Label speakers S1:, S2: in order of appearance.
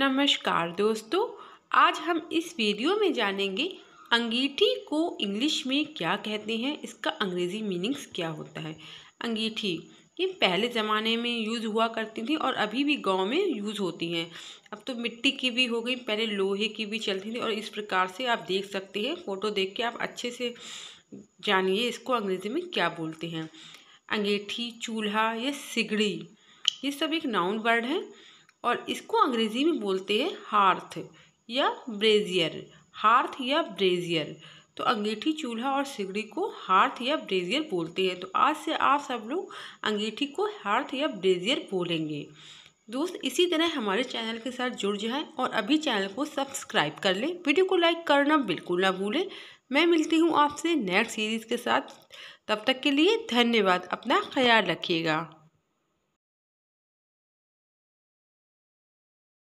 S1: नमस्कार दोस्तों आज हम इस वीडियो में जानेंगे अंगीठी को इंग्लिश में क्या कहते हैं इसका अंग्रेज़ी मीनिंग्स क्या होता है अंगीठी ये पहले ज़माने में यूज़ हुआ करती थी और अभी भी गांव में यूज़ होती हैं अब तो मिट्टी की भी हो गई पहले लोहे की भी चलती थी और इस प्रकार से आप देख सकते हैं फ़ोटो देख के आप अच्छे से जानिए इसको अंग्रेज़ी में क्या बोलते हैं अंगीठी चूल्हा या सिगड़ी ये सब एक नाउन वर्ड है और इसको अंग्रेज़ी में बोलते हैं हार्थ या ब्रेजियर हार्थ या ब्रेजियर तो अंगीठी चूल्हा और सिगड़ी को हार्थ या ब्रेजियर बोलते हैं तो आज से आप सब लोग अंगीठी को हार्थ या ब्रेजियर बोलेंगे दोस्त इसी तरह हमारे चैनल के साथ जुड़ जाएं और अभी चैनल को सब्सक्राइब कर लें वीडियो को लाइक करना बिल्कुल ना भूलें मैं मिलती हूँ आपसे नेक्स्ट सीरीज़ के साथ तब तक के लिए धन्यवाद अपना
S2: ख्याल रखिएगा